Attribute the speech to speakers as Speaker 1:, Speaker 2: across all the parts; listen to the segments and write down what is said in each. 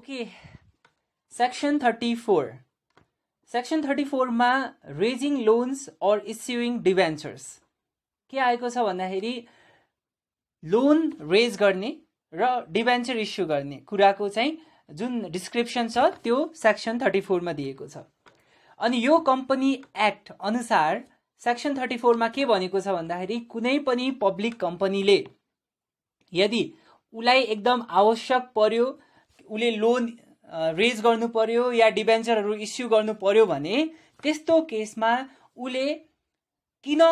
Speaker 1: okay section thirty four section thirty फोरमा raising loans or issuing debentures के आएको छ भन्दाखेरि लोन रेज गर्ने र डिभेन्चर इस्यु गर्ने कुराको चाहिँ जुन डिस्क्रिप्सन छ त्यो सेक्सन थर्टी फोरमा दिएको छ अनि यो कम्पनी एक्ट अनुसार सेक्सन थर्टी फोरमा के भनेको छ भन्दाखेरि कुनै पनि पब्लिक कम्पनीले यदि उसलाई एकदम आवश्यक पर्यो उसले लोन रेज गर्नु पर्यो या डिभेन्चरहरू इस्यु गर्नु पर्यो भने त्यस्तो केसमा उसले किन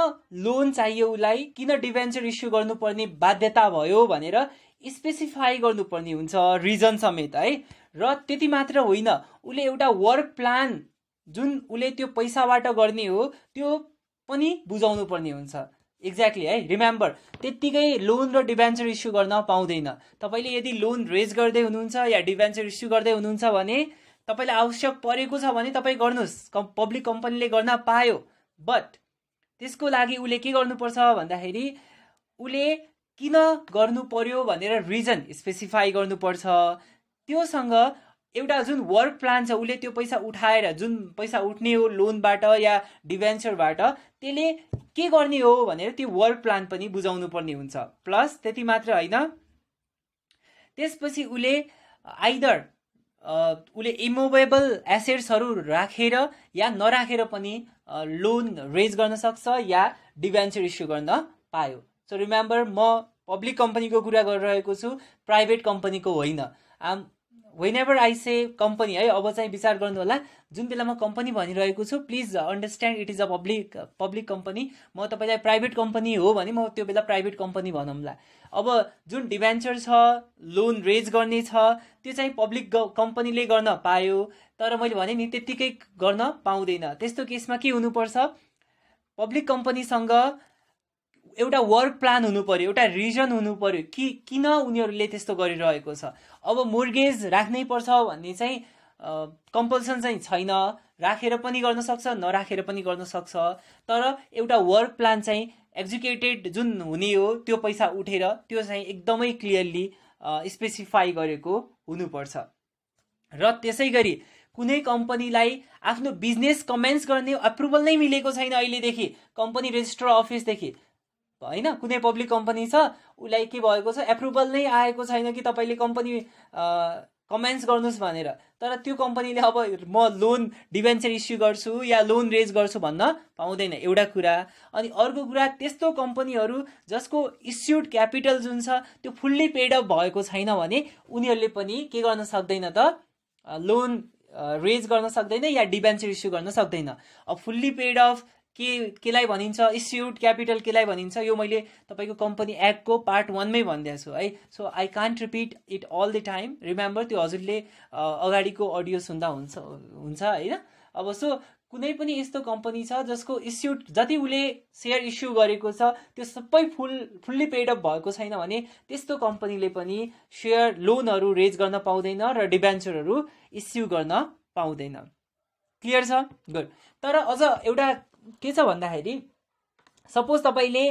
Speaker 1: लोन चाहियो उसलाई किन डिभेन्चर इस्यु गर्नुपर्ने बाध्यता भयो भनेर स्पेसिफाई गर्नुपर्ने हुन्छ रिजन समेत है र त्यति मात्र होइन उसले एउटा वर्क प्लान जुन उसले त्यो पैसाबाट गर्ने हो त्यो पनि बुझाउनु पर्ने हुन्छ एक्ज्याक्टली है रिमेम्बर त्यत्तिकै लोन र डिभेन्चर इस्यु गर्न पाउँदैन तपाईँले यदि लोन रेज गर्दै हुनुहुन्छ या डिभेन्चर इस्यु गर्दै हुनुहुन्छ भने तपाईँलाई आवश्यक परेको छ भने तपाईँ गर्नुहोस् कम् पब्लिक कम्पनीले गर्न पायो बट त्यसको लागि उसले के गर्नुपर्छ भन्दाखेरि उसले किन गर्नु पर्यो भनेर रिजन स्पेसिफाई गर्नुपर्छ त्योसँग एउटा जुन वर्क प्लान छ उसले त्यो पैसा उठाएर जुन पैसा उठ्ने हो लोनबाट या डिभेन्चरबाट त्यसले के गर्ने हो भनेर त्यो वर्क प्लान पनि बुझाउनु पर्ने हुन्छ प्लस त्यति मात्र होइन त्यसपछि उसले आइदर उसले इमोभेबल एसेट्सहरू राखेर या नराखेर पनि लोन रेज गर्न सक्छ या डिभेन्चर इस्यु गर्न पायो सो रिमेम्बर म पब्लिक कम्पनीको कुरा गरिरहेको छु प्राइभेट कम्पनीको होइन आम whenever I say company है अब चाहिँ विचार गर्नु होला जुन बेला म कम्पनी भनिरहेको छु please understand it is a public public company म तपाईँलाई प्राइभेट कम्पनी हो भने म त्यो बेला प्राइभेट कम्पनी भनौँला अब जुन डिभेन्चर छ लोन रेज गर्ने छ त्यो चाहिँ पब्लिक कम्पनीले गर्न पायो तर मैले भने नि त्यत्तिकै गर्न पाउँदैन त्यस्तो केसमा के हुनुपर्छ पब्लिक कम्पनीसँग एउटा वर्क प्लान हुनु पऱ्यो एउटा रिजन हुनु पऱ्यो कि किन उनीहरूले त्यस्तो गरिरहेको छ अब मोर्गेज राख्नै पर्छ भन्ने चाहिँ कम्पल्सन चाहिँ छैन राखेर पनि गर्न सक्छ नराखेर पनि गर्न सक्छ तर एउटा वर्क प्लान चाहिँ एजुकेटेड जुन हुने हो त्यो पैसा उठेर त्यो चाहिँ एकदमै क्लियरली स्पेसिफाई गरेको हुनुपर्छ र त्यसै गरी कुनै कम्पनीलाई आफ्नो बिजनेस कमेन्स गर्ने अप्रुभल नै मिलेको छैन अहिलेदेखि कम्पनी रेजिस्टर अफिसदेखि होइन कुनै पब्लिक कम्पनी छ उसलाई के भएको छ एप्रुभल नै आएको छैन कि तपाईँले कम्पनी कमेन्ट्स गर्नुहोस् भनेर तर त्यो कम्पनीले अब म लोन डिभेन्चर इस्यु गर्छु या लोन रेज गर्छु भन्न पाउँदैन एउटा कुरा अनि अर्को कुरा त्यस्तो कम्पनीहरू जसको इस्युड क्यापिटल जुन छ त्यो फुल्ली पेड अप भएको छैन भने उनीहरूले पनि के गर्न सक्दैन त लोन रेज गर्न सक्दैन या डिभेन्चर इस्यु गर्न सक्दैन अब फुल्ली पेड अफ के केलाई भनिन्छ इस्युड क्यापिटल केलाई भनिन्छ यो मैले तपाईँको कम्पनी एक्टको पार्ट वानमै भनिदिएको छु है so I can't repeat it all the time remember त्यो हजुरले अगाडिको अडियो सुन्दा हुन्छ हुन्छ होइन अब सो कुनै पनि यस्तो कम्पनी छ जसको इस्युड जति उसले सेयर इस्यु गरेको छ त्यो सबै फुल फुल्ली पेड अप भएको छैन भने त्यस्तो कम्पनीले पनि सेयर लोनहरू रेज गर्न पाउँदैन र डिभेन्चरहरू इस्यु गर्न पाउँदैन क्लियर छ गुड तर अझ एउटा के छ भन्दाखेरि सपोज तपाईँले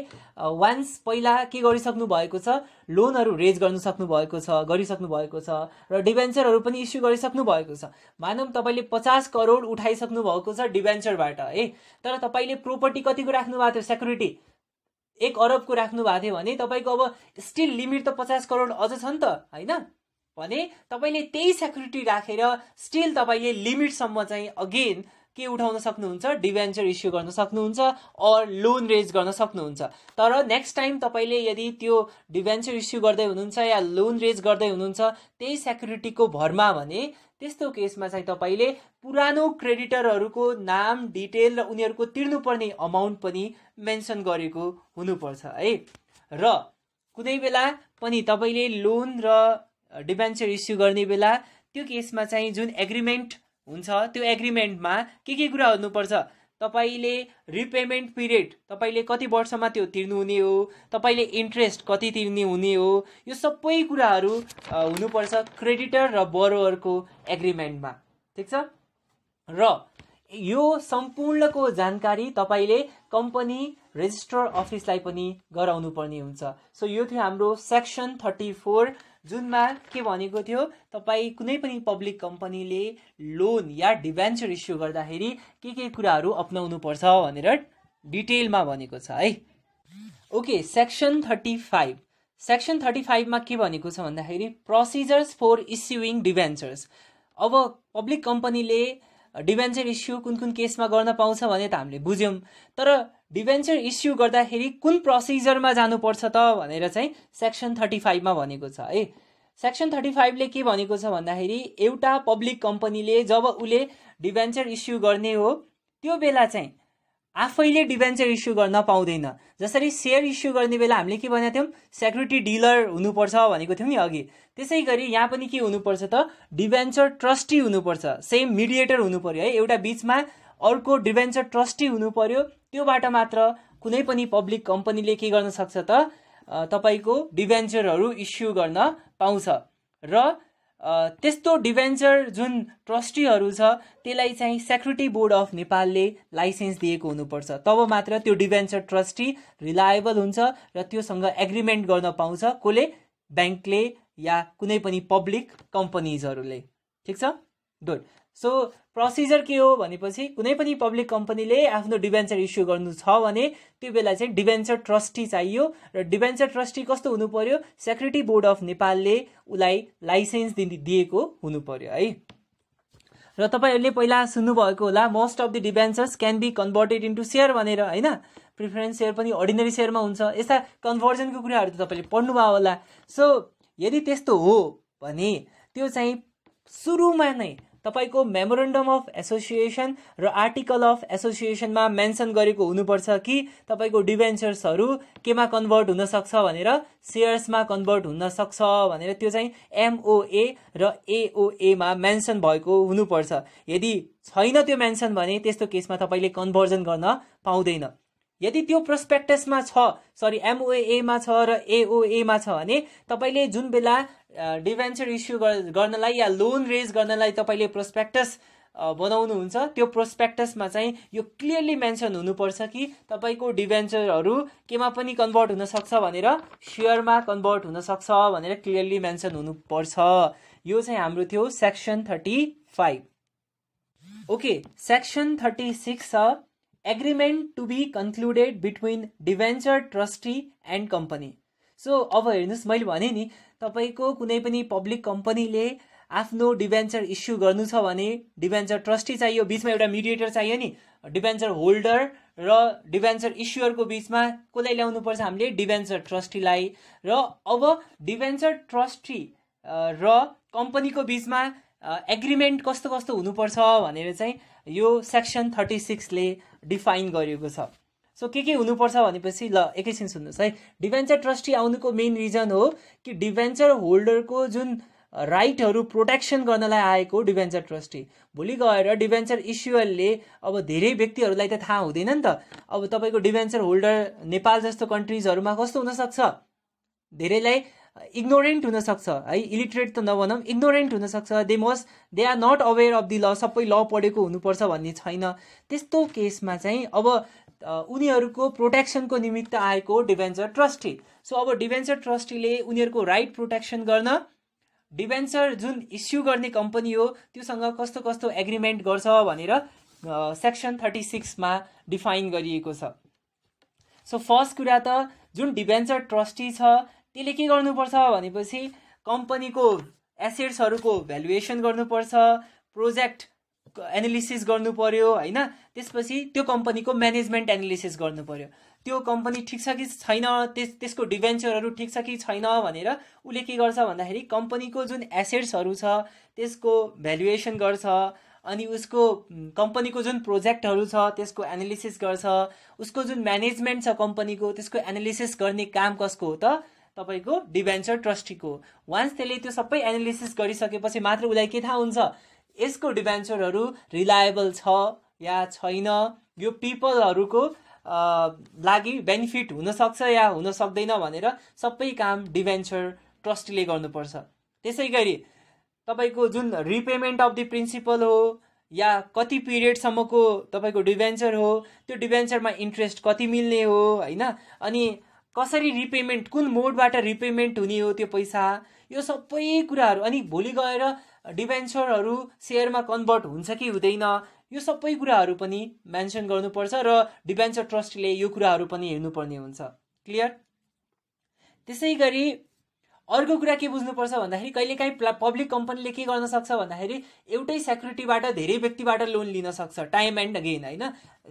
Speaker 1: वान्स पहिला के गरिसक्नु भएको छ लोनहरू रेज गर्नु सक्नुभएको छ गरिसक्नु भएको छ र डिभेन्चरहरू पनि इस्यु गरिसक्नु भएको छ मानव तपाईँले पचास करोड उठाइसक्नु भएको छ डिभेन्चरबाट है तर तपाईँले प्रोपर्टी कतिको राख्नु भएको थियो सेक्युरिटी एक अरबको राख्नु भएको थियो भने तपाईँको अब स्टिल लिमिट त पचास करोड अझ छ नि त होइन भने तपाईँले त्यही सेक्युरिटी राखेर स्टिल तपाईँले लिमिटसम्म चाहिँ अगेन के उठाउन सक्नुहुन्छ डिभेन्चर इस्यु गर्न सक्नुहुन्छ अर लोन रेज गर्न सक्नुहुन्छ तर नेक्स्ट टाइम तपाईँले यदि त्यो डिभेन्चर इस्यु गर्दै हुनुहुन्छ या लोन रेज गर्दै हुनुहुन्छ त्यही सेक्युरिटीको भरमा भने त्यस्तो केसमा चाहिँ तपाईँले पुरानो क्रेडिटरहरूको नाम डिटेल र उनीहरूको तिर्नुपर्ने अमाउन्ट पनि मेन्सन गरेको हुनुपर्छ है र कुनै बेला पनि तपाईँले लोन र डिभेन्चर इस्यु गर्ने बेला त्यो केसमा चाहिँ जुन एग्रिमेन्ट हुन्छ त्यो एग्रिमेन्टमा के के कुरा हुनुपर्छ तपाईँले रिपेमेन्ट पिरियड तपाईँले कति वर्षमा त्यो तिर्नुहुने हो तपाईँले इन्ट्रेस्ट कति तिर्ने हुने हो यो सबै कुराहरू हुनुपर्छ क्रेडिटर र बरोवरको एग्रिमेन्टमा ठिक छ र यो सम्पूर्णको जानकारी तपाईँले कम्पनी रेजिस्टर अफिसलाई पनि गराउनु पर्ने हुन्छ सो यो थियो हाम्रो सेक्सन थर्टी फोर जुनमा के भनेको थियो तपाईँ कुनै पनि पब्लिक कम्पनीले लोन या डिभेन्चर इस्यु गर्दाखेरि के के कुराहरू पर्छ भनेर डिटेलमा भनेको छ है okay section thirty five section thirty फाइभमा के भनेको छ भन्दाखेरि प्रोसिजर्स फर इस्युइङ डिभेन्चर्स अब पब्लिक कम्पनीले डिभेन्चर इस्यु कुन कुन केसमा गर्न पाउँछ भने त हामीले बुझ्यौँ तर डिभेन्चर इस्यु गर्दाखेरि कुन प्रोसिजरमा जानुपर्छ त भनेर चाहिँ सेक्सन थर्टी फाइभमा भनेको छ है सेक्सन थर्टी फाइभले के भनेको छ भन्दाखेरि एउटा पब्लिक कम्पनीले जब उसले डिभेन्चर इस्यु गर्ने हो त्यो बेला चाहिँ आफैले डिभेन्चर इस्यु गर्न पाउँदैन जसरी सेयर इस्यु गर्ने बेला हामीले के भनेको थियौँ सेक्युरिटी डिलर हुनुपर्छ भनेको थियौँ नि अघि त्यसै गरी यहाँ पनि के हुनुपर्छ त डिभेन्चर ट्रस्टी हुनुपर्छ सेम मिडिएटर हुनु पऱ्यो है एउटा बिचमा अर्को डिभेन्चर ट्रस्टी हुनु पर्यो त्योबाट मात्र कुनै पनि पब्लिक कम्पनीले के गर्न सक्छ त तपाईँको डिभेन्चरहरू इस्यु गर्न पाउँछ र त्यस्तो डिभेन्चर जुन ट्रस्टीहरू छ त्यसलाई चाहिँ सेक्युरिटी बोर्ड अफ नेपालले लाइसेन्स दिएको हुनुपर्छ तब मात्र त्यो डिभेन्चर ट्रस्टी रिलायबल हुन्छ र त्योसँग एग्रिमेन्ट गर्न पाउँछ कसले ब्याङ्कले या कुनै पनि पब्लिक कम्पनीजहरूले ठिक छ गुड सो प्रोसिजर के हो भनेपछि कुनै पनि पब्लिक कम्पनीले आफ्नो डिभेन्चर इस्यु गर्नु छ भने त्यो बेला चाहिँ डिभेन्चर ट्रस्टी चाहियो र डिभेन्चर ट्रस्टी कस्तो हुनु पर्यो सेक्युरिटी बोर्ड अफ नेपालले उसलाई लाइसेन्स दि दिएको हुनु पर्यो है र तपाईँहरूले पहिला सुन्नुभएको होला most of the debentures can be converted into share भनेर होइन प्रिफरेन्स सेयर पनि अर्डिनेरी सेयरमा हुन्छ यस्ता कन्भर्जनको कुराहरू त तपाईँले पढ्नुभयो होला सो यदि त्यस्तो हो भने त्यो चाहिँ सुरुमा नै तपाईँको मेमोरेन्डम अफ एसोसिएसन र आर्टिकल अफ एसोसिएसनमा मेन्सन गरेको हुनुपर्छ कि तपाईँको डिभेन्चर्सहरू केमा कन्भर्ट हुनसक्छ भनेर सेयर्समा कन्भर्ट हुनसक्छ भनेर त्यो चाहिँ एमओए र एओएमा मेन्सन भएको हुनुपर्छ यदि छैन त्यो मेन्सन भने त्यस्तो केसमा तपाईँले कन्भर्जन गर्न पाउँदैन यदि त्यो प्रोस्पेक्टसमा छ सरी एमओएमा छ र एओएमा छ भने तपाईँले जुन बेला डिभेन्चर इस्यु गर्नलाई या लोन रेज गर्नलाई तपाईँले प्रोस्पेक्टस बनाउनुहुन्छ त्यो प्रोस्पेक्टसमा चाहिँ यो क्लियरली मेन्सन हुनुपर्छ कि तपाईँको डिभेन्चरहरू केमा पनि कन्भर्ट हुनसक्छ भनेर सेयरमा कन्भर्ट हुनसक्छ भनेर क्लियरली मेन्सन हुनुपर्छ यो चाहिँ हाम्रो थियो section thirty five okay section thirty six छ agreement to be concluded between debenture trustee and company so अब हेर्नुहोस् मैले भनेँ नि तपाईँको कुनै पनि पब्लिक कम्पनीले आफ्नो डिभेन्चर इस्यु गर्नु छ भने डिभेन्चर ट्रस्टी चाहियो बिचमा एउटा मिडिएटर चाहियो नि डिभेन्चर होल्डर र डिभेन्चर इस्युअरको बिचमा कसलाई ल्याउनुपर्छ हामीले डिभेन्चर ट्रस्टीलाई र अब डिभेन्चर ट्रस्टी र कम्पनीको बिचमा एग्रिमेन्ट कस्तो कस्तो हुनुपर्छ भनेर चाहिँ यो सेक्सन थर्टी सिक्सले डिफाइन गरिएको छ सो के के हुनुपर्छ भनेपछि ल एकैछिन सुन्नुहोस् है डिभेन्चर ट्रस्टी आउनुको मेन रिजन हो कि डिभेन्चर होल्डरको जुन राइटहरू प्रोटेक्सन गर्नलाई आएको डिभेन्चर ट्रस्टी भोलि गएर डिभेन्चर इस्युअरले अब धेरै व्यक्तिहरूलाई त थाहा हुँदैन नि त अब तपाईँको डिभेन्चर होल्डर नेपाल जस्तो कन्ट्रिजहरूमा कस्तो हुनसक्छ धेरैलाई इग्नोरेन्ट हुनसक्छ है इलिटरेट त नभनौँ इग्नोरेन्ट हुनसक्छ they must they are not aware of the law सबै ल पढेको हुनुपर्छ भन्ने छैन त्यस्तो केसमा चाहिँ अब उनीहरूको प्रोटेक्सनको निमित्त आएको डिभेन्चर ट्रस्टी सो अब डिभेन्चर ट्रस्टीले उनीहरूको राइट प्रोटेक्सन गर्न डिभेन्चर जुन इस्यु गर्ने कम्पनी हो त्योसँग कस्तो कस्तो एग्रिमेन्ट गर्छ भनेर सेक्सन थर्टी सिक्समा डिफाइन गरिएको छ सो फर्स्ट कुरा त जुन डिभेन्चर ट्रस्टी छ त्यसले के गर्नुपर्छ भनेपछि कम्पनीको एसेट्सहरूको भ्यालुएसन गर्नुपर्छ प्रोजेक्ट एनालिसिस गर्नु पऱ्यो होइन त्यसपछि त्यो कम्पनीको म्यानेजमेन्ट एनालिसिस गर्नु पऱ्यो त्यो कम्पनी ठिक छ कि छैन त्यस त्यसको डिभेन्चरहरू ठिक छ कि छैन भनेर उसले के गर्छ भन्दाखेरि कम्पनीको जुन एसेट्सहरू छ त्यसको भ्यालुएसन गर्छ अनि उसको कम्पनीको जुन प्रोजेक्टहरू छ त्यसको एनालिसिस गर्छ उसको जुन म्यानेजमेन्ट छ कम्पनीको त्यसको एनालिसिस गर्ने काम कसको हो त तपाईँको डिभेन्चर ट्रस्टीको वान्स त्यसले त्यो सबै एनालिसिस गरिसकेपछि मात्र उसलाई के थाहा हुन्छ यसको डिभेन्चरहरू रिलायबल छ या छैन यो पिपलहरूको लागि बेनिफिट हुनसक्छ या हुन सक्दैन भनेर सबै काम डिभेन्चर ट्रस्टीले गर्नुपर्छ त्यसै गरी तपाईँको जुन रिपेमेन्ट अफ दि प्रिन्सिपल हो या कति पिरियडसम्मको तपाईँको डिभेन्चर हो त्यो डिभेन्चरमा इन्ट्रेस्ट कति मिल्ने हो होइन अनि कसरी रिपेमेन्ट कुन मोडबाट रिपेमेन्ट हुने हो त्यो पैसा यो सबै कुराहरू अनि भोलि गएर डिभेन्चरहरू सेयरमा कन्भर्ट हुन्छ कि हुँदैन यो सबै कुराहरू पनि मेन्सन गर्नुपर्छ र डिभेन्चर ट्रस्टले यो कुराहरू पनि हेर्नुपर्ने हुन्छ क्लियर त्यसै गरी अर्को कुरा के बुझ्नुपर्छ भन्दाखेरि कहिलेकाहीँ पब्लिक कम्पनीले के गर्न सक्छ भन्दाखेरि एउटै सेक्युरिटीबाट धेरै व्यक्तिबाट लोन लिन सक्छ टाइम एन्ड अगेन होइन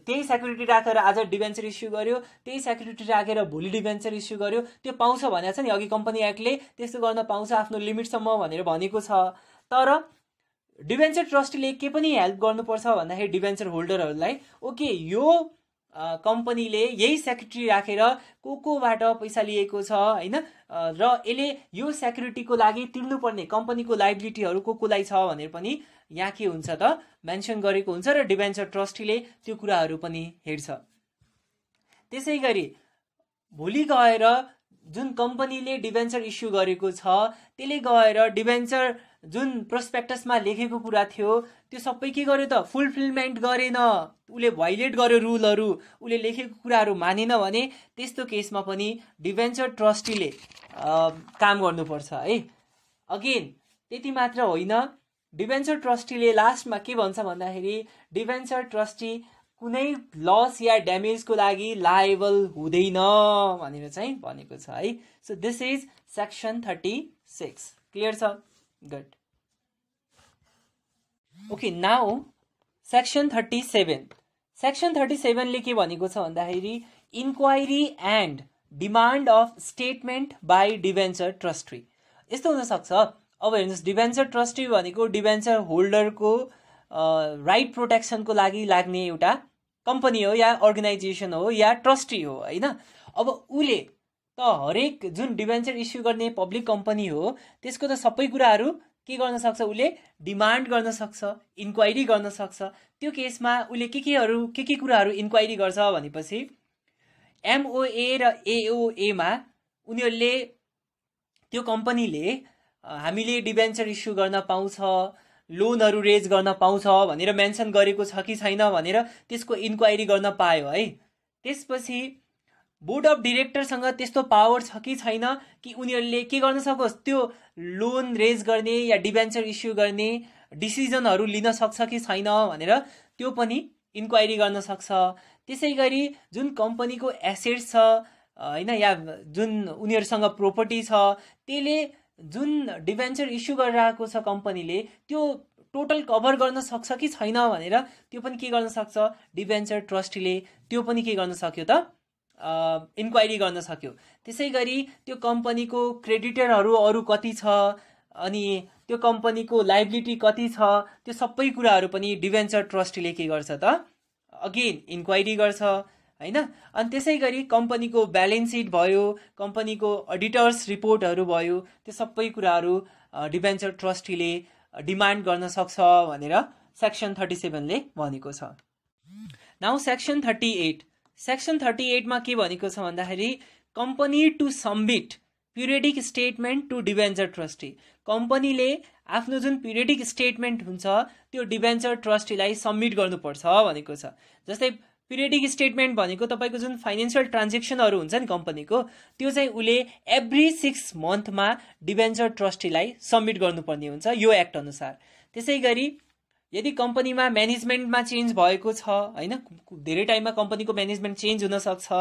Speaker 1: त्यही सेक्युरिटी राखेर आज डिभेन्चर इस्यु गर्यो त्यही सेक्युरिटी राखेर भोलि डिभेन्चर इस्यु गर्यो त्यो पाउँछ भनेको छ नि अघि कम्पनी एक्टले त्यस्तो गर्न पाउँछ आफ्नो लिमिटसम्म भनेर भनेको छ तर डिभेन्चर ट्रस्टले के पनि हेल्प गर्नुपर्छ भन्दाखेरि डिभेन्चर होल्डरहरूलाई ओके यो कम्पनीले यही सेक्रेटरी राखेर रा, को कोबाट पैसा लिएको छ होइन र यसले यो सेक्युरिटीको लागि तिर्नुपर्ने कम्पनीको लाइबिलिटीहरू को कोलाई छ भनेर पनि यहाँ के हुन्छ त मेन्सन गरेको हुन्छ र डिभेन्चर ट्रस्टीले त्यो कुराहरू पनि हेर्छ त्यसै गरी भोलि गएर जुन कम्पनीले डिभेन्चर इस्यु गरेको छ त्यसले गएर डिभेन्चर जुन प्रोस्पेक्टसमा लेखेको कुरा थियो त्यो सबै के गर्यो त फुलफिलमेन्ट गरेन उसले भाइलेट गर्यो रुलहरू उसले लेखेको कुराहरू मानेन भने त्यस्तो केसमा पनि डिभेन्चर ट्रस्टीले काम गर्नुपर्छ है अगेन त्यति मात्र होइन डिभेन्चर ट्रस्टीले लास्टमा के भन्छ भन्दाखेरि डिभेन्चर ट्रस्टी कुनै लस या ड्यामेजको लागि लाएबल हुँदैन भनेर चाहिँ भनेको छ है so this is section thirty six clear छ good okay now section thirty seven section thirty सेभेनले के भनेको छ भन्दाखेरि inquiry and demand of statement by debenture trustee यस्तो हुनसक्छ अब हेर्नुहोस् डिभेन्चर ट्रस्टी भनेको डिभेन्चर होल्डरको राइट प्रोटेक्सनको लागि लाग्ने एउटा कम्पनी हो या अर्गनाइजेसन हो या ट्रस्टी हो होइन अब उसले त हरेक जुन डिभेन्चर इस्यु गर्ने पब्लिक कम्पनी हो त्यसको त सबै कुराहरू के गर्न सक्छ उसले डिमान्ड गर्न सक्छ इन्क्वायरी गर्न सक्छ त्यो केसमा उसले के केहरू के के कुराहरू इन्क्वायरी गर्छ भनेपछि एमओए र एओएमा उनीहरूले त्यो कम्पनीले हामीले डिभेन्चर इस्यु गर्न पाउँछ लोनहरू रेज गर्न पाउँछ भनेर मेन्सन गरेको छ कि छैन भनेर त्यसको इन्क्वायरी गर्न पायो है त्यसपछि बोर्ड अफ डिरेक्टरसँग त्यस्तो पावर छ कि छैन कि उनीहरूले के गर्न सकोस् त्यो लोन रेज गर्ने या डिभेन्चर इस्यु गर्ने डिसिजनहरू लिन सक्छ कि छैन भनेर त्यो पनि इन्क्वायरी गर्न सक्छ त्यसै गरी जुन कम्पनीको एसेट्स छ होइन या जुन उनीहरूसँग प्रोपर्टी छ त्यसले जुन डिभेन्चर इस्यु गरिरहेको छ कम्पनीले त्यो टोटल कभर गर्न सक्छ कि छैन भनेर त्यो पनि के गर्न सक्छ डिभेन्चर ट्रस्टीले त्यो पनि के गर्न सक्यो त इन्क्वायरी गर्न सक्यो त्यसै गरी त्यो कम्पनीको क्रेडिटरहरू अरू कति छ अनि त्यो कम्पनीको लाइबिलिटी कति छ त्यो सबै कुराहरू पनि डिभेन्चर ट्रस्टीले के गर्छ त अगेन इन्क्वायरी गर्छ होइन अनि त्यसै गरी कम्पनीको ब्यालेन्स सिट भयो कम्पनीको अडिटर्स रिपोर्टहरू भयो त्यो सबै कुराहरू डिभेन्चर ट्रस्टीले डिमान्ड गर्न सक्छ भनेर सेक्सन थर्टी सेभेनले भनेको छ now section thirty eight section thirty एटमा के भनेको छ भन्दाखेरि company to submit periodic statement to debenture trustee कम्पनीले आफ्नो जुन पिरियडिक स्टेटमेन्ट हुन्छ त्यो डिभेन्चर ट्रस्टीलाई सब्मिट गर्नुपर्छ भनेको छ जस्तै पिरियडिक स्टेटमेन्ट भनेको तपाईँको जुन फाइनेन्सियल ट्रान्जेक्सनहरू हुन्छ नि कम्पनीको त्यो चाहिँ उसले एभ्री सिक्स मन्थमा डिभेन्चर ट्रस्टीलाई सब्मिट गर्नुपर्ने हुन्छ यो एक्ट अनुसार त्यसै गरी यदि कम्पनीमा म्यानेजमेन्टमा चेन्ज भएको छ होइन धेरै टाइममा कम्पनीको म्यानेजमेन्ट चेन्ज हुनसक्छ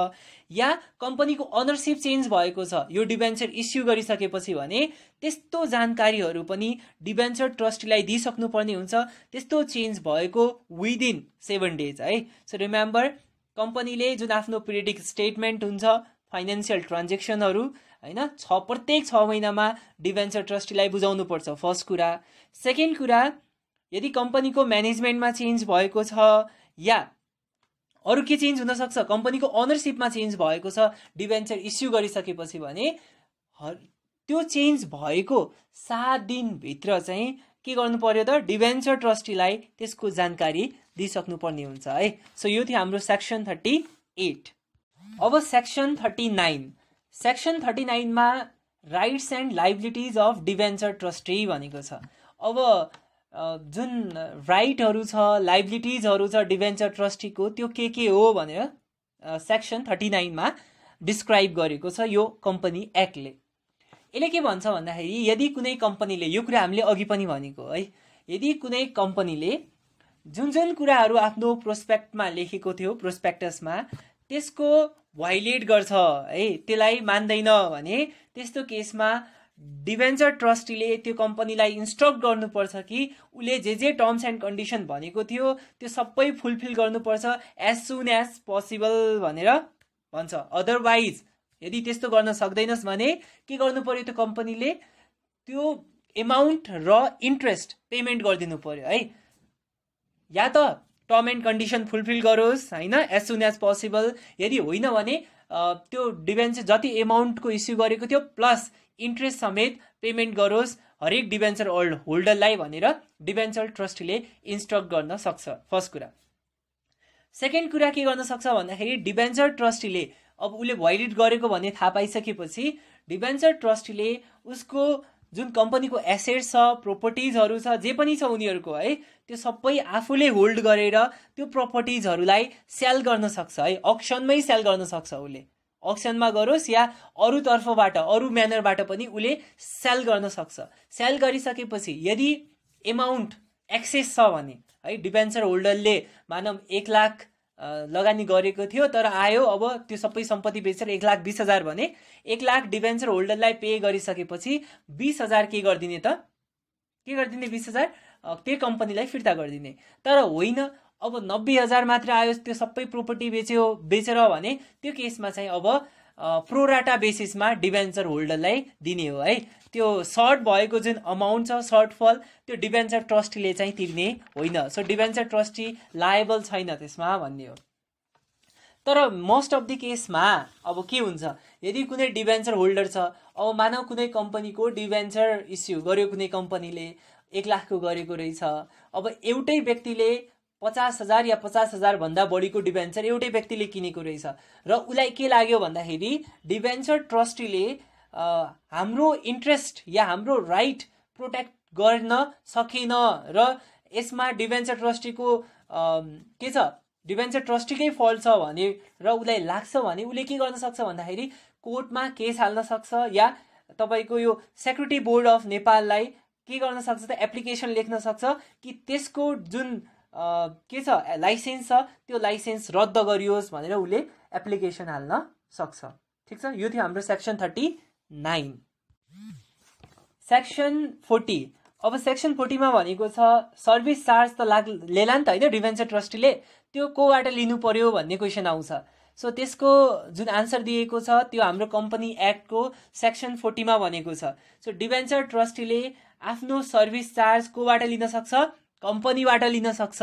Speaker 1: या कम्पनीको अनरसिप चेन्ज भएको छ यो डिभेन्चर इस्यु गरिसकेपछि भने त्यस्तो जानकारीहरू पनि डिभेन्चर ट्रस्टीलाई दिइसक्नुपर्ने हुन्छ त्यस्तो चेन्ज भएको विदिन सेभेन डेज है सो रिमेम्बर कम्पनीले जुन आफ्नो पिरियडिक स्टेटमेन्ट हुन्छ फाइनेन्सियल ट्रान्जेक्सनहरू होइन छ प्रत्येक छ महिनामा डिभेन्चर ट्रस्टीलाई बुझाउनुपर्छ फर्स्ट कुरा सेकेन्ड कुरा यदि कम्पनीको म्यानेजमेन्टमा चेन्ज भएको छ या अरू के चेन्ज हुनसक्छ कम्पनीको ओनरसिपमा चेन्ज भएको छ डिभेन्चर इस्यु गरिसकेपछि भने त्यो चेन्ज भएको सात दिनभित्र चाहिँ के गर्नु पर्यो त डिभेन्चर ट्रस्टीलाई त्यसको जानकारी दिइसक्नुपर्ने हुन्छ है सो यो थियो हाम्रो सेक्सन थर्टी एट अब section thirty nine section thirty नाइनमा rights and liabilities of debenture trustee भनेको छ अब जुन राइटहरू छ लाइबिलिटिजहरू छ डिभेन्चर ट्रस्टीको त्यो के के हो भनेर सेक्सन थर्टी नाइनमा डिस्क्राइब गरेको छ यो कम्पनी एक्टले यसले के भन्छ भन्दाखेरि यदि कुनै कम्पनीले यो कुरा हामीले अघि पनि भनेको है यदि कुनै कम्पनीले जुन जुन कुराहरू आफ्नो प्रोस्पेक्टमा लेखेको थियो प्रोस्पेक्टसमा त्यसको भाइलेट गर्छ है त्यसलाई मान्दैन भने त्यस्तो केसमा डिभेन्चर ट्रस्टीले त्यो कम्पनीलाई इन्स्ट्रक्ट गर्नुपर्छ कि उसले जे जे टर्म्स एन्ड कन्डिसन भनेको थियो त्यो सबै फुलफिल गर्नुपर्छ एज सुन एज पोसिबल भनेर भन्छ अदरवाइज यदि त्यस्तो गर्न सक्दैनस् भने के गर्नु पऱ्यो त्यो कम्पनीले त्यो एमाउन्ट र इन्ट्रेस्ट पेमेन्ट गरिदिनु पऱ्यो है या त टर्म एन्ड कन्डिसन फुलफिल गरोस् होइन एज सुन एज पोसिबल यदि होइन भने त्यो डिभेन्चर जति एमाउन्टको इस्यु गरेको थियो प्लस इन्ट्रेस्ट समेत पेमेन्ट गरोस् हरेक डिभेन्चर होल्ड होल्डरलाई भनेर डिभेन्चर ट्रस्टले इन्स्ट्रक्ट गर्न सक्छ फर्स्ट कुरा सेकेन्ड कुरा के गर्न सक्छ भन्दाखेरि डिभेन्चर ट्रस्टले अब उसले भाइलेट गरेको भन्ने थाहा पाइसकेपछि डिभेन्चर ट्रस्टले उसको जुन कम्पनीको एसेट्स छ प्रोपर्टिजहरू छ जे पनि छ उनीहरूको है त्यो सबै आफूले होल्ड गरेर त्यो प्रोपर्टिजहरूलाई सेल गर्न सक्छ है अक्सनमै सेल गर्न सक्छ उसले अक्सनमा गरोस् या अरू तर्फबाट अरू म्यानरबाट पनि उसले सेल गर्न सक्छ सेल गरिसकेपछि यदि एमाउन्ट एक्सेस छ भने है डिभेन्चर होल्डरले मानव एक लाख लगानी गरेको थियो तर आयो अब त्यो सबै सम्पत्ति बेचेर एक लाख बिस हजार भने एक लाख डिभेन्चर होल्डरलाई पे गरिसकेपछि बिस हजार के गरिदिने त के गरिदिने बिस हजार त्यही कम्पनीलाई फिर्ता गरिदिने तर होइन अब नब्बे हजार मात्र आयो त्यो सबै प्रोपर्टी बेच्यो बेचेर भने त्यो केसमा चाहिँ अब प्रोराटा बेसिसमा डिभेन्चर होल्डरलाई दिने हो है त्यो सर्ट भएको जुन अमाउन्ट छ सर्टफल त्यो डिभेन्चर ट्रस्टीले चाहिँ तिर्ने होइन सो डिभेन्चर ट्रस्टी लायबल छैन त्यसमा भन्ने हो तर मोस्ट अफ दि केसमा अब के हुन्छ यदि कुनै डिभेन्चर होल्डर छ अब मानव कुनै कम्पनीको डिभेन्चर इस्यु गर्यो कुनै कम्पनीले एक लाखको गरेको रहेछ अब एउटै व्यक्तिले पचास हजार या पचास भन्दा बढीको डिभेन्चर एउटै व्यक्तिले किनेको रहेछ र उसलाई के लाग्यो भन्दाखेरि डिभेन्चर ट्रस्टीले हाम्रो इन्ट्रेस्ट या हाम्रो राइट प्रोटेक्ट गर्न सकेन र यसमा डिभेन्चर ट्रस्टीको के छ डिभेन्चर ट्रस्टीकै फल्ट छ भने र उसलाई लाग्छ भने उसले के गर्न सक्छ भन्दाखेरि कोर्टमा केस हाल्न सक्छ या तपाईँको यो सेक्युरिटी बोर्ड अफ नेपाललाई के गर्न सक्छ त एप्लिकेसन लेख्न सक्छ कि त्यसको जुन के छ लाइसेन्स छ त्यो लाइसेन्स रद्द गरियोस् भनेर उसले एप्लिकेसन हाल्न सक्छ ठिक छ यो थियो हाम्रो section thirty nine section forty अब सेक्सन फोर्टीमा भनेको छ सर्भिस चार्ज त लाग लेला नि त होइन डिभेन्चर ट्रस्टीले त्यो कोबाट लिनु पर्यो भन्ने क्वेसन आउँछ सो त्यसको जुन आन्सर दिएको छ त्यो हाम्रो कम्पनी एक्टको सेक्सन फोर्टीमा भनेको छ सो डिभेन्चर ट्रस्टीले आफ्नो सर्भिस चार्ज कोबाट लिन सक्छ कम्पनीबाट लिन सक्छ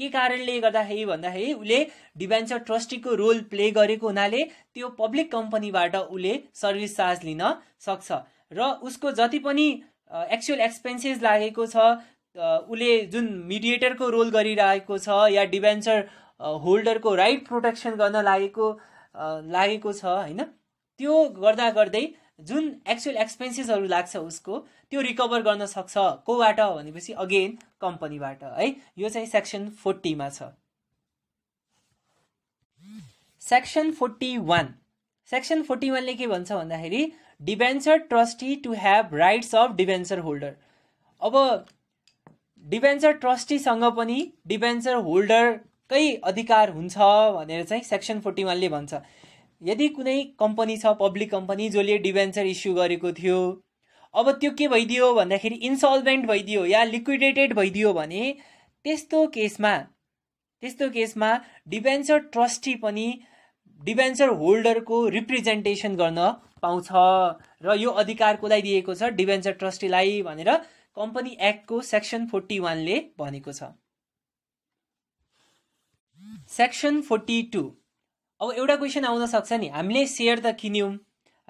Speaker 1: के कारणले गर्दाखेरि भन्दाखेरि उसले डिभेन्चर ट्रस्टीको रोल प्ले गरेको हुनाले त्यो पब्लिक कम्पनीबाट उसले सर्भिस चार्ज लिन सक्छ र उसको जति पनि एक्चुअल एक्सपेन्सेस लागेको छ उसले जुन मिडिएटरको रोल गरिरहेको छ या डिभेन्चर होल्डरको राइट प्रोटेक्सन गर्न लागेको लागेको छ होइन त्यो गर्दा गर्दै जुन एक्चुअल एक्सपेन्सेसहरू लाग्छ उसको त्यो रिकभर गर्न सक्छ कोबाट भनेपछि अगेन कम्पनीबाट है यो चाहिँ सेक्सन फोर्टीमा छ section forty one section forty वानले के भन्छ भन्दाखेरि debenture trustee to have rights of debenture holder अब डिभेन्चर ट्रस्टीसँग पनि डिभेन्चर होल्डरकै अधिकार हुन्छ भनेर चाहिँ सेक्सन फोर्टी वानले भन्छ यदि कुनै कम्पनी छ पब्लिक कम्पनी जसले डिभेन्चर इस्यु गरेको थियो अब त्यो के भइदियो भन्दाखेरि इन्सल्भेन्ट भइदियो या लिक्विडेटेड भइदियो भने त्यस्तो केसमा त्यस्तो केसमा डिभेन्चर ट्रस्टी पनि डिभेन्चर होल्डरको रिप्रेजेन्टेसन गर्न पाउँछ र यो अधिकार कसलाई दिएको छ डिभेन्चर ट्रस्टीलाई भनेर कम्पनी एक्टको सेक्सन फोर्टी वानले भनेको छ सेक्सन फोर्टी टू अब एउटा क्वेसन आउन सक्छ नि हामीले सेयर त किन्यौँ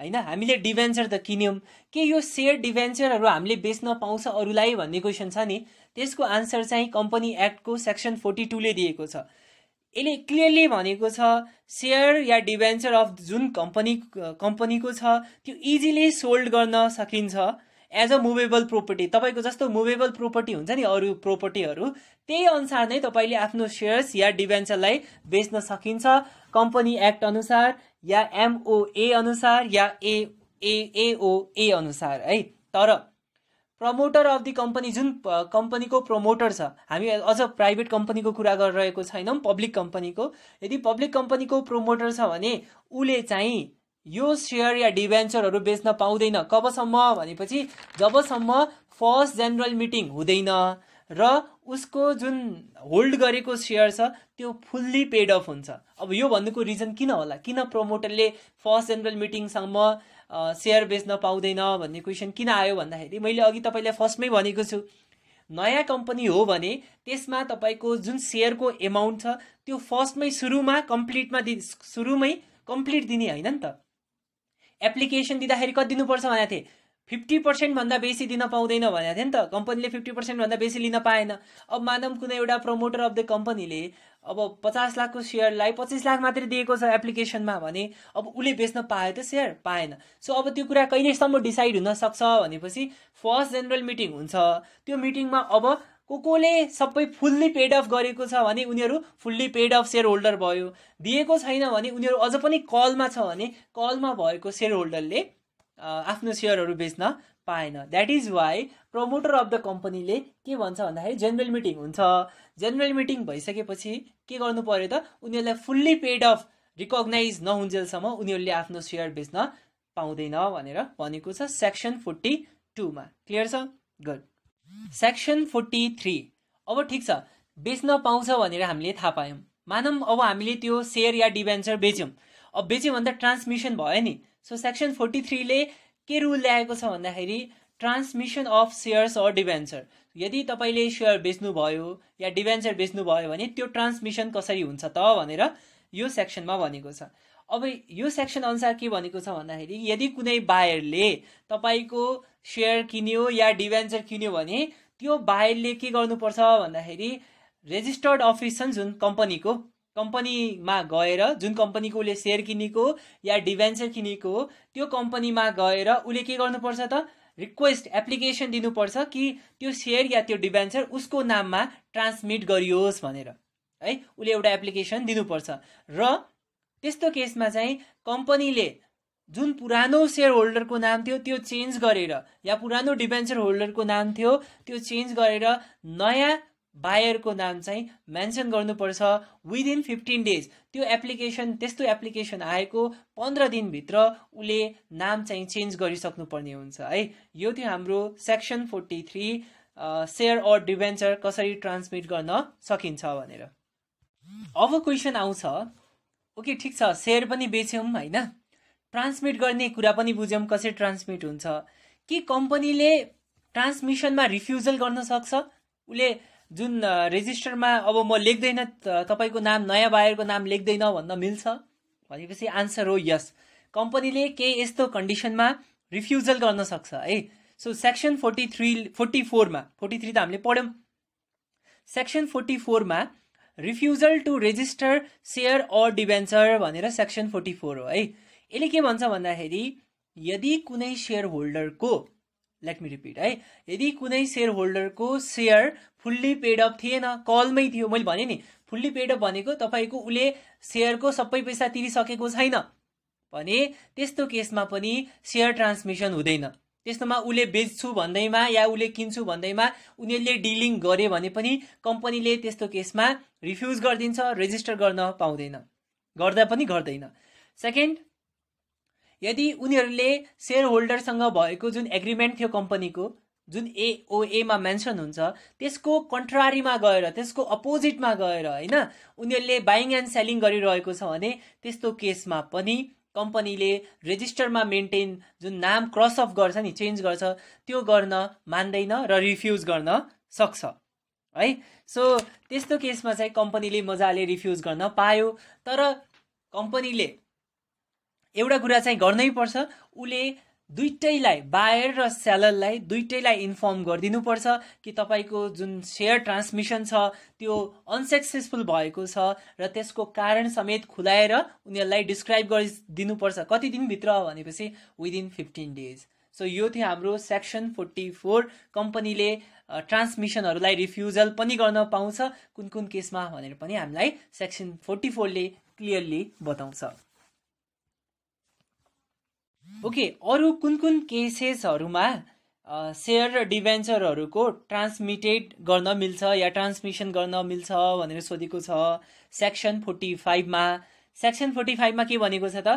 Speaker 1: होइन हामीले डिभेन्चर त किन्यौँ के यो सेयर डिभेन्चरहरू हामीले बेच्न पाउँछ अरूलाई भन्ने क्वेसन छ नि त्यसको आन्सर चाहिँ कम्पनी एक्टको सेक्सन फोर्टी टूले दिएको छ यसले क्लियरली भनेको छ सेयर या डिभेन्चर अफ जुन कम्पनी कम्पनीको छ त्यो इजिली सोल्ड गर्न सकिन्छ एज अ मुभेबल प्रोपर्टी तपाईँको जस्तो मुभेबल प्रोपर्टी हुन्छ नि अरू प्रोपर्टीहरू त्यही अनुसार नै तपाईँले आफ्नो सेयर्स या डिभेन्चरलाई बेच्न सकिन्छ कम्पनी एक्ट अनुसार या एमओए अनुसार या ए एओए अनुसार है तर प्रमोटर अफ दि कम्पनी जुन कम्पनीको प्रमोटर छ हामी अझ प्राइभेट कम्पनीको कुरा गरिरहेको छैनौँ पब्लिक कम्पनीको यदि पब्लिक कम्पनीको प्रमोटर छ भने उसले चाहिँ यो सेयर या डिभेन्चरहरू बेच्न पाउँदैन कबसम्म भनेपछि जबसम्म फर्स्ट जेनरल मिटिङ हुँदैन र उसको जुन होल्ड गरेको सेयर छ त्यो फुल्ली पेड अफ हुन्छ अब यो भन्नुको रिजन किन होला किन प्रमोटरले फर्स्ट जेनरल मिटिङसम्म सेयर बेच्न पाउँदैन भन्ने क्वेसन किन आयो भन्दाखेरि मैले अघि तपाईँलाई फर्स्टमै भनेको छु नयाँ कम्पनी हो भने त्यसमा तपाईँको जुन सेयरको एमाउन्ट छ त्यो फर्स्टमै सुरुमा कम्प्लिटमा दि सुरुमै कम्प्लिट दिने होइन नि त एप्लिकेसन दिँदाखेरि कति दिनुपर्छ भनेको थिएँ फिफ्टी पर्सेन्टभन्दा बेसी दिन पाउँदैन भनेको थियो नि त कम्पनीले फिफ्टी पर्सेन्टभन्दा बेसी लिन पाएन अब मानव कुनै एउटा प्रमोटर अफ द कम्पनीले अब पचास लाखको सेयरलाई पच्चिस लाख मात्रै दिएको छ एप्लिकेसनमा भने अब उसले बेच्न पायो त सेयर पाएन सो अब त्यो कुरा कहिलेसम्म डिसाइड हुनसक्छ भनेपछि फर्स्ट जेनरल मिटिङ हुन्छ त्यो मिटिङमा अब को कोले सबै फुल्ली पेड अफ गरेको छ भने उनीहरू fully paid up share holder भयो दिएको छैन भने उनीहरू अझ पनि कलमा छ भने कलमा भएको सेयर होल्डरले आफ्नो सेयरहरू बेच्न पाएन that is why promoter of the कम्पनीले के भन्छ भन्दाखेरि जेनरल मिटिङ हुन्छ जेनरल मिटिङ भइसकेपछि के गर्नु पऱ्यो त उनीहरूलाई फुल्ली पेड अफ रिकग्नाइज नहुन्जेलसम्म उनीहरूले आफ्नो सेयर बेच्न पाउँदैन भनेर भनेको छ सेक्सन फोर्टी टूमा क्लियर छ गुड सेक्सन फोर्टी थ्री अब ठिक छ बेच्न पाउँछ भनेर हामीले थाहा पायौँ मानौँ अब हामीले त्यो सेयर या डिभेन्चर बेच्यौँ अब बेच्यौँ भने त ट्रान्समिसन भयो नि सो सेक्सन फोर्टी थ्रीले के रुल ल्याएको छ भन्दाखेरि transmission of shares or debenture यदि तपाईँले सेयर बेच्नुभयो या डिभेन्चर बेच्नुभयो भने त्यो ट्रान्समिसन कसरी हुन्छ त भनेर यो सेक्सनमा भनेको छ अब यो सेक्सन अनुसार के भनेको छ भन्दाखेरि यदि कुनै बायरले तपाईँको सेयर किन्यो या डिभेन्चर किन्यो भने त्यो बायरले के गर्नुपर्छ भन्दाखेरि रेजिस्टर्ड छन् जुन कम्पनीको कम्पनीमा गएर जुन कम्पनीको उसले सेयर किनेको या डिभेन्चर किनेको हो त्यो कम्पनीमा गएर उसले के गर्नुपर्छ त रिक्वेस्ट एप्लिकेसन दिनुपर्छ कि त्यो सेयर या त्यो डिभेन्चर उसको नाममा ट्रान्समिट गरियोस् भनेर है उसले एउटा एप्लिकेसन दिनुपर्छ र त्यस्तो केसमा चाहिँ कम्पनीले जुन पुरानो सेयर होल्डरको नाम थियो त्यो चेन्ज गरेर या पुरानो डिभेन्चर होल्डरको नाम थियो त्यो चेन्ज गरेर नयाँ बायरको नाम चाहिँ मेन्सन गर्नुपर्छ विदिन फिफ्टिन डेज त्यो एप्लिकेसन त्यस्तो एप्लिकेसन आएको पन्ध्र दिनभित्र उसले नाम चाहिँ चेन्ज गरिसक्नुपर्ने हुन्छ है यो थियो हाम्रो section forty three share or debenture कसरी ट्रान्समिट गर्न सकिन्छ भनेर अब क्वेसन आउँछ ओके ठिक छ सेयर पनि बेच्यौँ होइन ट्रान्समिट गर्ने कुरा पनि बुझ्यौँ कसरी ट्रान्समिट हुन्छ के कम्पनीले ट्रान्समिसनमा रिफ्युजल गर्न सक्छ उसले जुन रेजिस्टरमा अब म लेख्दैन तपाईँको नाम नयाँ बायरको नाम लेख्दैन भन्न मिल्छ भनेपछि आन्सर हो यस कम्पनीले केही यस्तो कन्डिसनमा रिफ्युजल गर्न सक्छ है so section forty three forty फोरमा फोर्टी थ्री त हामीले पढ्यौँ सेक्सन फोर्टी फोरमा refusal to register share or debenture भनेर सेक्सन फोर्टी फोर हो है यसले के भन्छ भन्दाखेरि यदि कुनै सेयर होल्डरको लेट मी रिपिट है यदि कुनै सेयर होल्डरको सेयर फुल्ली पेड अप थिएन कलमै थियो मैले भने नि फुल्ली पेड अप भनेको तपाईँको उसले सेयरको सबै पैसा तिरिसकेको छैन भने त्यस्तो केसमा पनि सेयर ट्रान्समिसन हुँदैन त्यस्तोमा उसले बेच्छु भन्दैमा या उसले किन्छु भन्दैमा उनीहरूले डिलिङ गरे भने पनि कम्पनीले त्यस्तो केसमा रिफ्युज गरिदिन्छ रेजिस्टर गर्न पाउँदैन गर्दा पनि गर्दैन सेकेन्ड यदि उनीहरूले सेयर होल्डरसँग भएको जुन एग्रिमेन्ट थियो कम्पनीको जुन एओएमा मेन्सन हुन्छ त्यसको कन्ट्रारीमा गएर त्यसको अपोजिटमा गएर होइन उनीहरूले बाइङ एन्ड सेलिङ गरिरहेको छ भने त्यस्तो केसमा पनि कम्पनीले रेजिस्टरमा मेन्टेन जुन नाम क्रस अफ गर्छ नि चेन्ज गर्छ त्यो गर्न मान्दैन र रिफ्युज गर्न सक्छ है सो त्यस्तो केसमा चाहिँ कम्पनीले मजाले रिफ्युज गर्न पायो तर कम्पनीले एउटा कुरा चाहिँ गर्नै पर्छ उसले दुइटैलाई बायर र सेलरलाई दुइटैलाई इन्फर्म गरिदिनुपर्छ कि तपाईँको जुन सेयर ट्रान्समिसन छ त्यो अनसक्सेसफुल भएको छ र त्यसको कारण समेत खुलाएर उनीहरूलाई डिस्क्राइब गरिदिनुपर्छ कति दिनभित्र भनेपछि विदिन फिफ्टिन डेज सो यो थियो हाम्रो सेक्सन फोर्टी फोर कम्पनीले ट्रान्समिसनहरूलाई रिफ्युजल पनि गर्न पाउँछ कुन कुन केसमा भनेर पनि हामीलाई सेक्सन फोर्टी फोरले क्लियरली बताउँछ ओके अरू कुन कुन केसेसहरूमा सेयर डिभेन्चरहरूको ट्रान्समिटेड गर्न मिल्छ या ट्रान्समिसन गर्न मिल्छ भनेर सोधेको छ सेक्सन फोर्टी फाइभमा सेक्सन फोर्टी फाइभमा के भनेको छ त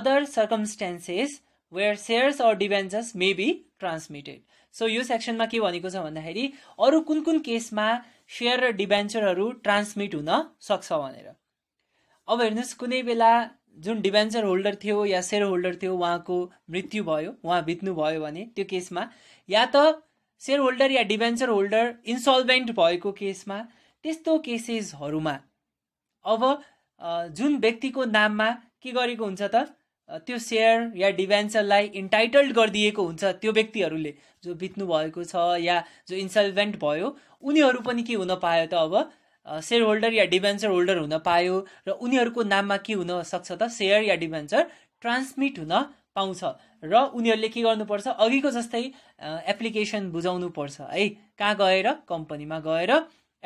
Speaker 1: other circumstances where shares or debentures may be transmitted so यो सेक्सनमा के भनेको छ भन्दाखेरि अरू कुन कुन केसमा सेयर र डिभेन्चरहरू ट्रान्समिट हुन सक्छ भनेर अब हेर्नुहोस् कुनै बेला जुन डिभेन्चर होल्डर थियो या सेयर होल्डर थियो उहाँको मृत्यु भयो उहाँ भयो भने त्यो केसमा या त सेयर होल्डर या डिभेन्चर होल्डर इन्सल्भेन्ट भएको केसमा त्यस्तो केसेसहरूमा अब जुन व्यक्तिको नाममा के गरेको हुन्छ त त्यो सेयर या डिभेन्चरलाई इन्टाइटल्ड गरिदिएको हुन्छ त्यो व्यक्तिहरूले जो बित्नु भएको छ या जो इन्सल्भेन्ट भयो उनीहरू पनि के हुन पायो त अब सेयर होल्डर या डिभेन्चर होल्डर हुन पायो र उनीहरूको नाममा के हुन सक्छ त सेयर या डिभेन्चर ट्रान्समिट हुन पाउँछ र उनीहरूले के गर्नुपर्छ अघिको जस्तै एप्लिकेसन पर्छ है कहाँ गएर कम्पनीमा गएर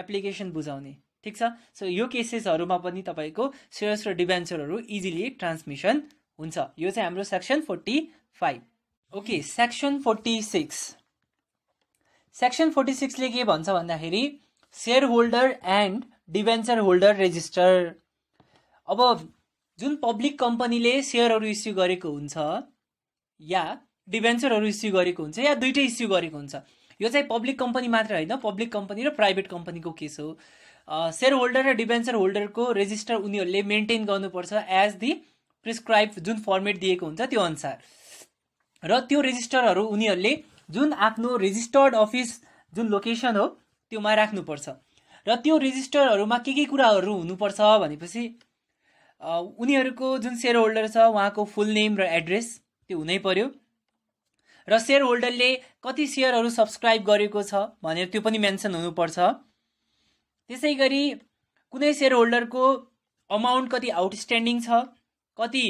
Speaker 1: एप्लिकेसन बुझाउने ठिक छ सो यो केसेसहरूमा पनि तपाईँको सेयर्स र डिभेन्चरहरू इजिली ट्रान्समिसन हुन्छ यो चाहिँ हाम्रो section forty five okay section forty six section forty सिक्सले के भन्छ भन्दाखेरि share holder and debenture holder register अब जुन पब्लिक कम्पनीले सेयरहरू इस्यु गरेको हुन्छ या डिभेन्चरहरू इस्यु गरेको हुन्छ या दुइटै इस्यु गरेको हुन्छ यो चाहिँ पब्लिक कम्पनी मात्र होइन पब्लिक कम्पनी र प्राइभेट कम्पनीको केस हो सेयर होल्डर र डिभेन्चर होल्डरको रेजिस्टर उनीहरूले मेन्टेन गर्नुपर्छ एज दि प्रिस्क्राइब जुन फर्मेट दिएको हुन्छ त्यो अनुसार र त्यो रेजिस्टरहरू उनीहरूले जुन आफ्नो रेजिस्टर्ड अफिस जुन लोकेसन हो त्योमा राख्नुपर्छ र त्यो रेजिस्टरहरूमा के के कुराहरू हुनुपर्छ भनेपछि उनीहरूको जुन सेयर होल्डर छ उहाँको फुल नेम र एड्रेस त्यो हुनै पर्यो र सेयर होल्डरले कति सेयरहरू सब्सक्राइब गरेको छ भनेर त्यो पनि मेन्सन हुनुपर्छ त्यसै गरी कुनै सेयर होल्डरको अमाउन्ट कति आउटस्ट्यान्डिङ छ कति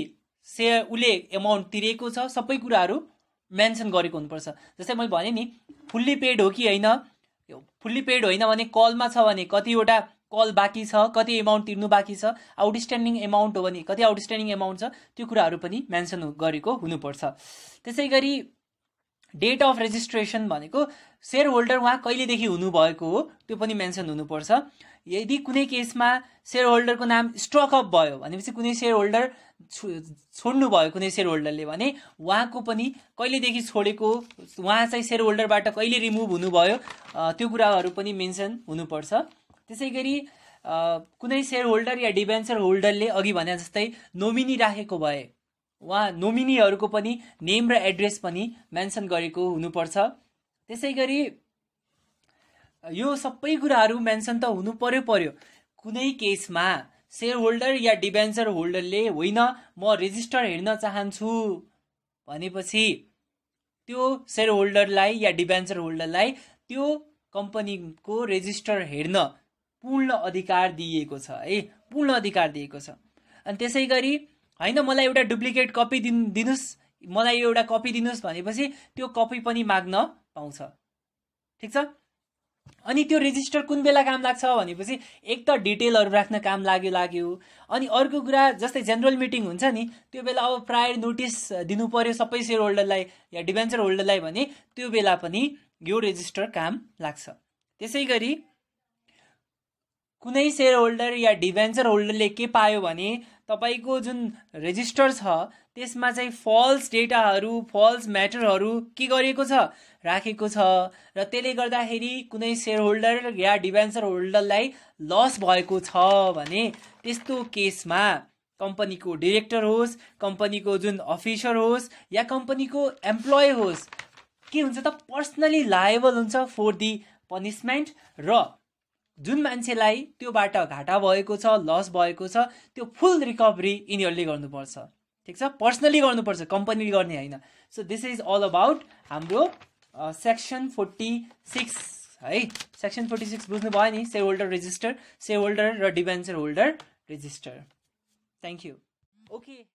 Speaker 1: सेयर उसले एमाउन्ट तिरेको छ सबै कुराहरू मेन्सन गरेको हुनुपर्छ जस्तै मैले भनेँ नि फुल्ली पेड हो कि होइन यो फुल्ली पेड होइन भने कलमा छ भने कतिवटा कल बाँकी छ कति एमाउन्ट तिर्नु बाँकी छ आउटस्ट्यान्डिङ एमाउन्ट हो भने कति आउटस्ट्यान्डिङ एमाउन्ट छ त्यो कुराहरू पनि मेन्सन गरेको हुनुपर्छ त्यसै गरी डेट अफ रेजिस्ट्रेसन भनेको सेयर होल्डर उहाँ कहिलेदेखि हुनुभएको हो त्यो पनि मेन्सन हुनुपर्छ यदि कुनै केसमा सेयर होल्डरको नाम स्ट्रकअप भयो भनेपछि कुनै सेयर होल्डर छोड्नु भयो कुनै सेयर होल्डरले भने उहाँको पनि कहिलेदेखि छोडेको उहाँ चाहिँ सेयर होल्डरबाट कहिले रिमुभ हुनुभयो त्यो कुराहरू पनि मेन्सन हुनुपर्छ त्यसै गरी कुनै सेयर होल्डर या डिभेन्चर होल्डरले अघि भने जस्तै नोमिनी राखेको भए उहाँ नोमिनीहरूको पनि नेम र एड्रेस पनि मेन्सन गरेको हुनुपर्छ त्यसै गरी यो सबै कुराहरू मेन्सन त हुनु पर्यो पर्यो कुनै केसमा सेयर होल्डर या डिभेन्चर होल्डरले होइन म रेजिस्टर हेर्न चाहन्छु भनेपछि त्यो सेयर होल्डरलाई या डिभेन्चर होल्डरलाई त्यो कम्पनीको रेजिस्टर हेर्न पूर्ण अधिकार दिइएको छ है पूर्ण अधिकार दिएको छ अनि त्यसै गरी होइन मलाई एउटा डुप्लिकेट कपी दिनु दिनुहोस् मलाई एउटा कपी दिनुहोस् भनेपछि त्यो कपी पनि माग्न पाउँछ ठिक छ अनि त्यो रेजिस्टर कुन बेला काम लाग्छ भनेपछि एक त डिटेलहरू राख्न काम लाग्यो लाग्यो अनि अर्को कुरा जस्तै जेनरल मिटिङ हुन्छ नि त्यो बेला अब प्राय नोटिस दिनु पर्यो सबै सेयर होल्डरलाई या डिभेन्चर होल्डरलाई भने त्यो बेला पनि यो रेजिस्टर काम लाग्छ त्यसै गरी कुनै सेयर होल्डर या डिभेन्चर होल्डरले के पायो भने तपाईँको जुन रेजिस्टर छ त्यसमा चाहिँ फल्स डेटाहरू फल्स म्याटरहरू के गरिएको छ राखेको छ र त्यसले गर्दाखेरि कुनै सेयर होल्डर या डिभेन्चर होल्डरलाई लस भएको छ भने त्यस्तो केसमा कम्पनीको डिरेक्टर होस् कम्पनीको जुन अफिसर होस् या कम्पनीको एम्प्लोय होस् के हुन्छ त पर्सनली लाएबल हुन्छ फोर दि पनिसमेन्ट र जुन मान्छेलाई त्योबाट घाटा भएको छ लस भएको छ त्यो फुल रिकभरी यिनीहरूले गर्नुपर्छ ठिक छ पर्सनली गर्नुपर्छ कम्पनीले गर्ने होइन so this is all about हाम्रो सेक्सन फोर्टी सिक्स है सेक्सन फोर्टी सिक्स बुझ्नु भयो नि share holder register share holder र debenture holder register thank you okay